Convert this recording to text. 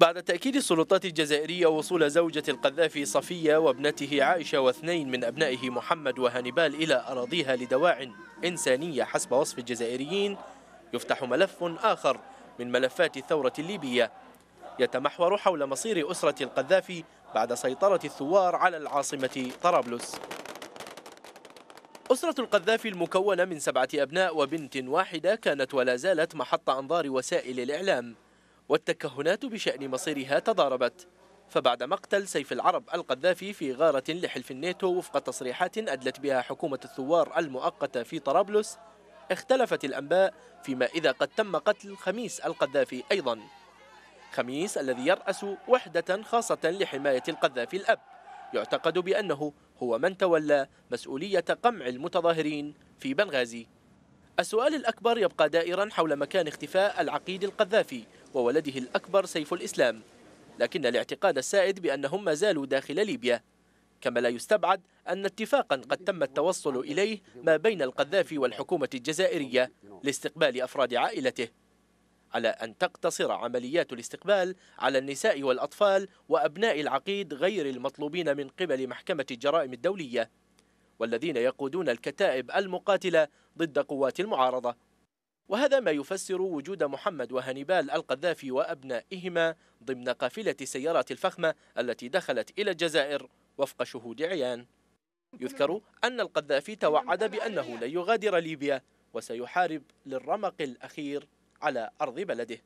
بعد تأكيد السلطات الجزائرية وصول زوجة القذافي صفية وابنته عائشة واثنين من أبنائه محمد وهانيبال إلى أراضيها لدواع إنسانية حسب وصف الجزائريين يفتح ملف آخر من ملفات الثورة الليبية يتمحور حول مصير أسرة القذافي بعد سيطرة الثوار على العاصمة طرابلس أسرة القذافي المكونة من سبعة أبناء وبنت واحدة كانت ولا زالت محط أنظار وسائل الإعلام والتكهنات بشأن مصيرها تضاربت فبعد مقتل سيف العرب القذافي في غارة لحلف الناتو وفق تصريحات أدلت بها حكومة الثوار المؤقتة في طرابلس اختلفت الأنباء فيما إذا قد تم قتل خميس القذافي أيضا خميس الذي يرأس وحدة خاصة لحماية القذافي الأب يعتقد بأنه هو من تولى مسؤولية قمع المتظاهرين في بنغازي السؤال الأكبر يبقى دائرا حول مكان اختفاء العقيد القذافي وولده الأكبر سيف الإسلام لكن الاعتقاد السائد بأنهم ما زالوا داخل ليبيا كما لا يستبعد أن اتفاقا قد تم التوصل إليه ما بين القذافي والحكومة الجزائرية لاستقبال أفراد عائلته على أن تقتصر عمليات الاستقبال على النساء والأطفال وأبناء العقيد غير المطلوبين من قبل محكمة الجرائم الدولية والذين يقودون الكتائب المقاتلة ضد قوات المعارضة وهذا ما يفسر وجود محمد وهانيبال القذافي وأبنائهما ضمن قافلة السيارات الفخمة التي دخلت إلى الجزائر وفق شهود عيان يذكر أن القذافي توعد بأنه لن يغادر ليبيا وسيحارب للرمق الأخير على أرض بلده